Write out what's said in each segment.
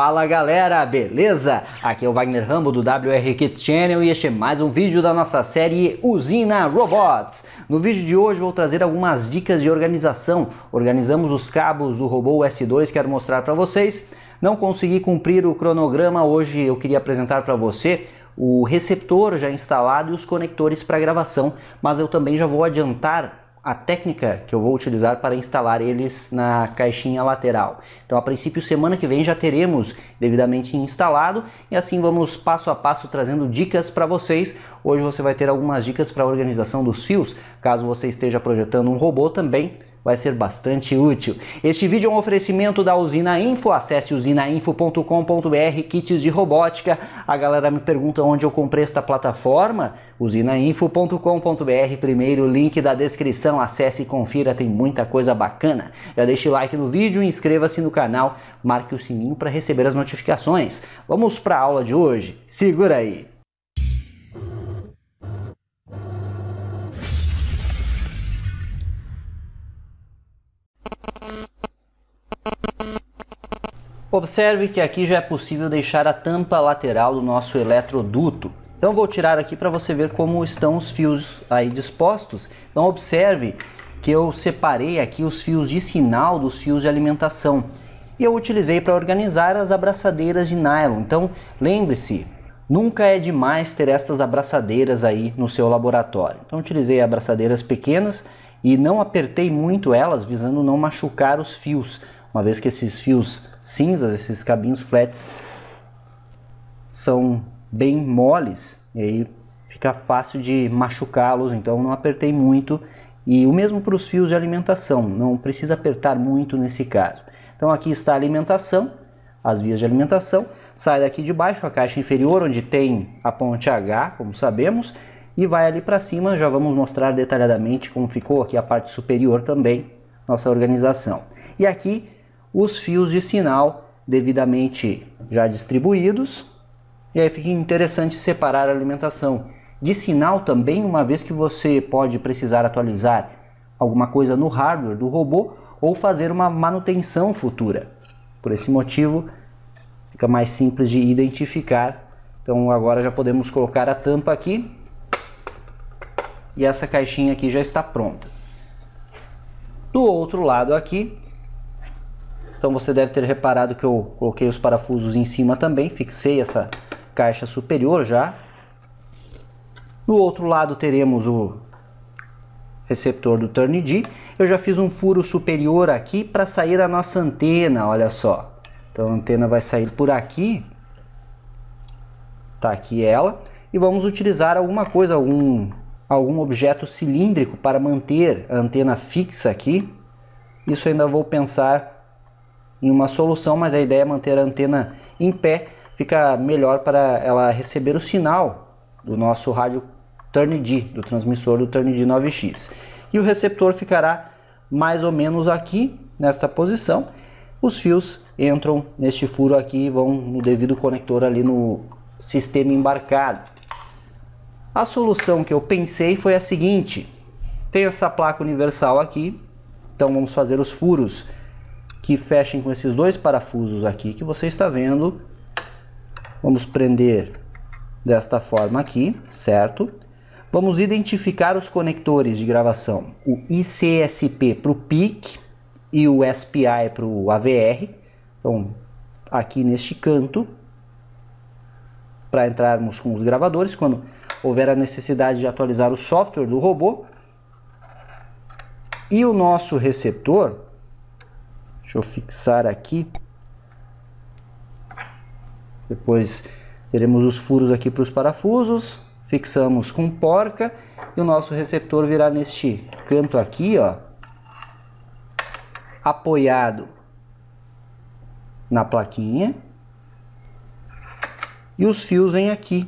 Fala galera, beleza? Aqui é o Wagner Rambo do WR Kids Channel e este é mais um vídeo da nossa série Usina Robots. No vídeo de hoje vou trazer algumas dicas de organização. Organizamos os cabos do robô S2, quero mostrar para vocês. Não consegui cumprir o cronograma, hoje eu queria apresentar para você o receptor já instalado e os conectores para gravação, mas eu também já vou adiantar a técnica que eu vou utilizar para instalar eles na caixinha lateral. Então, a princípio, semana que vem já teremos devidamente instalado e assim vamos passo a passo trazendo dicas para vocês. Hoje você vai ter algumas dicas para organização dos fios, caso você esteja projetando um robô também vai ser bastante útil. Este vídeo é um oferecimento da Usina Info, acesse usinainfo.com.br, kits de robótica. A galera me pergunta onde eu comprei esta plataforma, usinainfo.com.br, primeiro link da descrição, acesse e confira, tem muita coisa bacana. Já deixe like no vídeo, inscreva-se no canal, marque o sininho para receber as notificações. Vamos para a aula de hoje? Segura aí! Observe que aqui já é possível deixar a tampa lateral do nosso eletroduto. Então vou tirar aqui para você ver como estão os fios aí dispostos. Então observe que eu separei aqui os fios de sinal dos fios de alimentação. E eu utilizei para organizar as abraçadeiras de nylon. Então lembre-se, Nunca é demais ter estas abraçadeiras aí no seu laboratório. Então utilizei abraçadeiras pequenas e não apertei muito elas, visando não machucar os fios uma vez que esses fios cinzas, esses cabinhos flats, são bem moles, e aí fica fácil de machucá-los, então não apertei muito. E o mesmo para os fios de alimentação, não precisa apertar muito nesse caso. Então aqui está a alimentação, as vias de alimentação, sai daqui de baixo a caixa inferior onde tem a ponte H, como sabemos, e vai ali para cima, já vamos mostrar detalhadamente como ficou aqui a parte superior também, nossa organização. E aqui os fios de sinal devidamente já distribuídos. E aí fica interessante separar a alimentação de sinal também, uma vez que você pode precisar atualizar alguma coisa no hardware do robô ou fazer uma manutenção futura. Por esse motivo, fica mais simples de identificar. Então agora já podemos colocar a tampa aqui e essa caixinha aqui já está pronta. Do outro lado aqui, então você deve ter reparado que eu coloquei os parafusos em cima também, fixei essa caixa superior já. No outro lado teremos o receptor do turn D. Eu já fiz um furo superior aqui para sair a nossa antena, olha só. Então a antena vai sair por aqui. Tá aqui ela. E vamos utilizar alguma coisa, algum, algum objeto cilíndrico para manter a antena fixa aqui. Isso ainda vou pensar em uma solução, mas a ideia é manter a antena em pé, fica melhor para ela receber o sinal do nosso rádio turn do transmissor do turn 9X. E o receptor ficará mais ou menos aqui, nesta posição. Os fios entram neste furo aqui e vão no devido conector ali no sistema embarcado. A solução que eu pensei foi a seguinte. Tem essa placa universal aqui, então vamos fazer os furos que fechem com esses dois parafusos aqui que você está vendo. Vamos prender desta forma aqui, certo? Vamos identificar os conectores de gravação, o ICSP para o PIC e o SPI para o AVR. Então, aqui neste canto, para entrarmos com os gravadores, quando houver a necessidade de atualizar o software do robô. E o nosso receptor, Deixa eu fixar aqui. Depois teremos os furos aqui para os parafusos. Fixamos com porca e o nosso receptor virá neste canto aqui, ó. Apoiado na plaquinha. E os fios vêm aqui.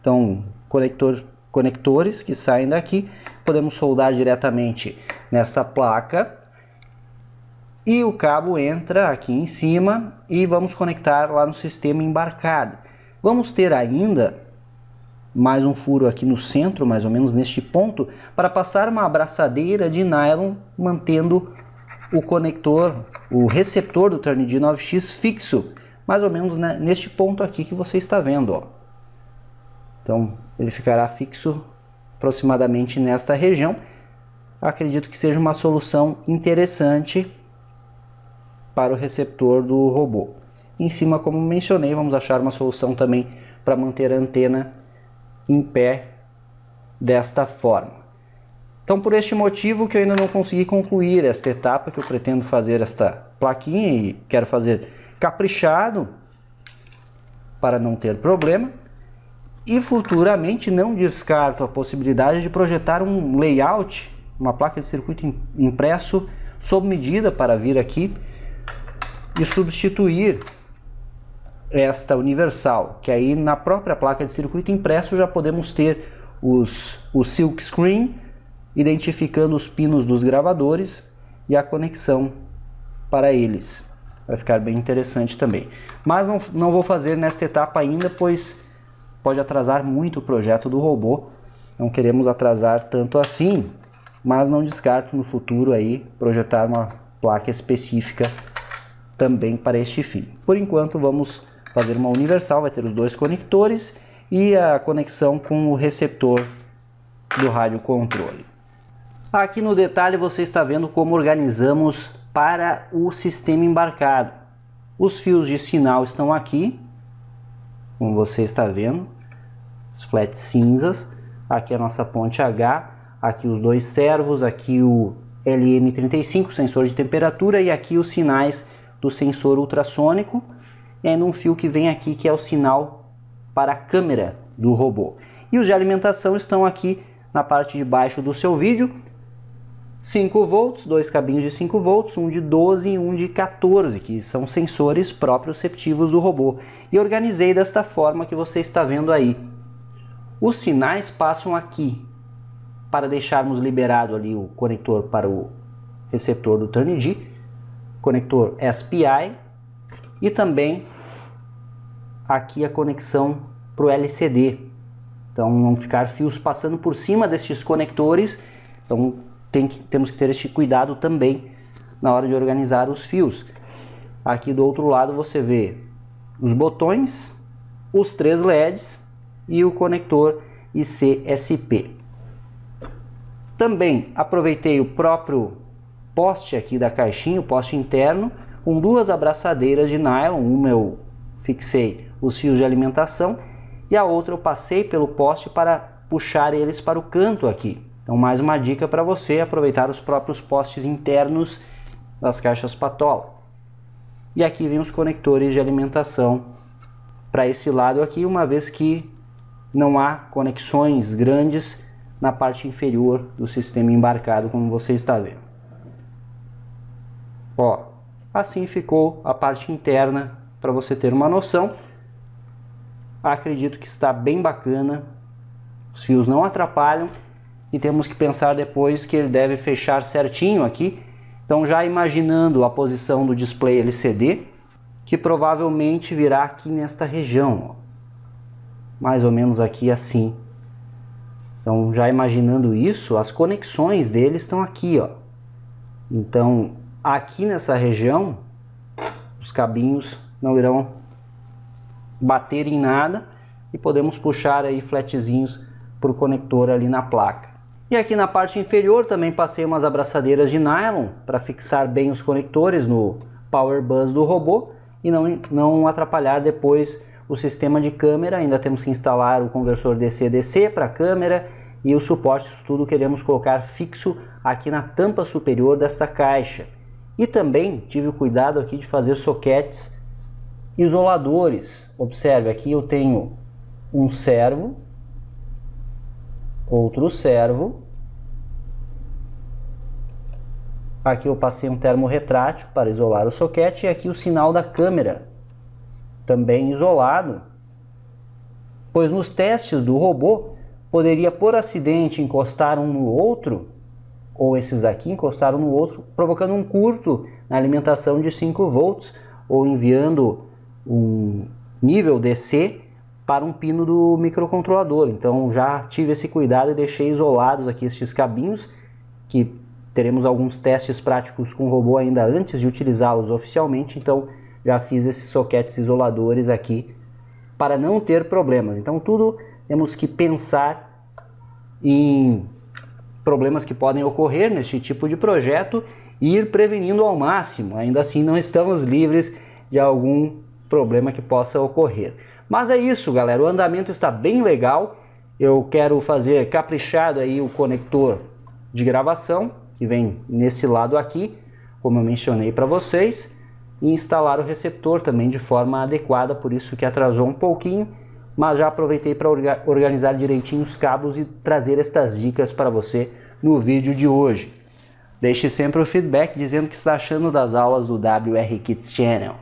Então, conector, conectores que saem daqui, podemos soldar diretamente nesta placa e o cabo entra aqui em cima e vamos conectar lá no sistema embarcado. Vamos ter ainda mais um furo aqui no centro, mais ou menos neste ponto, para passar uma abraçadeira de nylon mantendo o conector, o receptor do Turnitin 9X fixo, mais ou menos né, neste ponto aqui que você está vendo. Ó. Então ele ficará fixo aproximadamente nesta região. Acredito que seja uma solução interessante para o receptor do robô. Em cima, como mencionei, vamos achar uma solução também para manter a antena em pé desta forma. Então, por este motivo que eu ainda não consegui concluir esta etapa, que eu pretendo fazer esta plaquinha e quero fazer caprichado para não ter problema. E futuramente não descarto a possibilidade de projetar um layout, uma placa de circuito impresso sob medida para vir aqui e substituir esta universal, que aí na própria placa de circuito impresso já podemos ter os, o silk screen identificando os pinos dos gravadores e a conexão para eles. Vai ficar bem interessante também. Mas não, não vou fazer nesta etapa ainda, pois pode atrasar muito o projeto do robô. Não queremos atrasar tanto assim, mas não descarto no futuro aí projetar uma placa específica também para este fio. Por enquanto vamos fazer uma universal, vai ter os dois conectores e a conexão com o receptor do rádio controle. Aqui no detalhe você está vendo como organizamos para o sistema embarcado. Os fios de sinal estão aqui, como você está vendo, os flats cinzas, aqui é a nossa ponte H, aqui os dois servos, aqui o LM35, sensor de temperatura e aqui os sinais do sensor ultrassônico e ainda um fio que vem aqui que é o sinal para a câmera do robô. E os de alimentação estão aqui na parte de baixo do seu vídeo. 5 volts, dois cabinhos de 5 volts, um de 12 e um de 14, que são sensores proprioceptivos do robô. E organizei desta forma que você está vendo aí. Os sinais passam aqui para deixarmos liberado ali o conector para o receptor do turn conector SPI e também aqui a conexão para o LCD. Então vão ficar fios passando por cima destes conectores, então tem que, temos que ter este cuidado também na hora de organizar os fios. Aqui do outro lado você vê os botões, os três LEDs e o conector ICSP. Também aproveitei o próprio poste aqui da caixinha, o poste interno, com duas abraçadeiras de nylon, uma eu fixei os fios de alimentação e a outra eu passei pelo poste para puxar eles para o canto aqui. Então mais uma dica para você aproveitar os próprios postes internos das caixas patola. E aqui vem os conectores de alimentação para esse lado aqui, uma vez que não há conexões grandes na parte inferior do sistema embarcado, como você está vendo. Ó, assim ficou a parte interna para você ter uma noção. Acredito que está bem bacana. Os fios não atrapalham e temos que pensar depois que ele deve fechar certinho aqui. Então já imaginando a posição do display LCD, que provavelmente virá aqui nesta região, ó. mais ou menos aqui assim. Então já imaginando isso, as conexões dele estão aqui, ó. Então Aqui nessa região, os cabinhos não irão bater em nada e podemos puxar aí fletezinhos para o conector ali na placa. E aqui na parte inferior também passei umas abraçadeiras de nylon para fixar bem os conectores no power bus do robô e não, não atrapalhar depois o sistema de câmera. Ainda temos que instalar o conversor DC-DC para câmera e o suporte, tudo queremos colocar fixo aqui na tampa superior desta caixa. E também tive o cuidado aqui de fazer soquetes isoladores. Observe, aqui eu tenho um servo, outro servo. Aqui eu passei um termorretrátil para isolar o soquete e aqui o sinal da câmera, também isolado. Pois nos testes do robô, poderia por acidente encostar um no outro ou esses aqui encostaram no outro, provocando um curto na alimentação de 5 volts ou enviando um nível DC para um pino do microcontrolador. Então já tive esse cuidado e deixei isolados aqui estes cabinhos que teremos alguns testes práticos com o robô ainda antes de utilizá-los oficialmente, então já fiz esses soquetes isoladores aqui para não ter problemas. Então tudo temos que pensar em problemas que podem ocorrer neste tipo de projeto e ir prevenindo ao máximo. Ainda assim, não estamos livres de algum problema que possa ocorrer. Mas é isso, galera. O andamento está bem legal. Eu quero fazer caprichado aí o conector de gravação que vem nesse lado aqui, como eu mencionei para vocês, e instalar o receptor também de forma adequada, por isso que atrasou um pouquinho mas já aproveitei para orga organizar direitinho os cabos e trazer estas dicas para você no vídeo de hoje. Deixe sempre o feedback dizendo o que está achando das aulas do WR Kids Channel.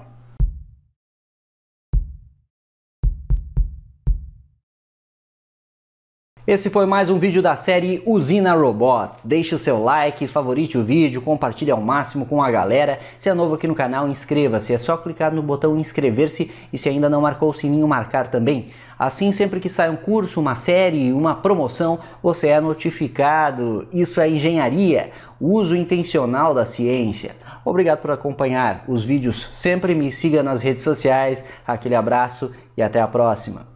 Esse foi mais um vídeo da série Usina Robots. Deixe o seu like, favorite o vídeo, compartilhe ao máximo com a galera. Se é novo aqui no canal, inscreva-se. É só clicar no botão inscrever-se e se ainda não marcou o sininho, marcar também. Assim, sempre que sai um curso, uma série, uma promoção, você é notificado. Isso é engenharia, uso intencional da ciência. Obrigado por acompanhar os vídeos. Sempre me siga nas redes sociais. Aquele abraço e até a próxima.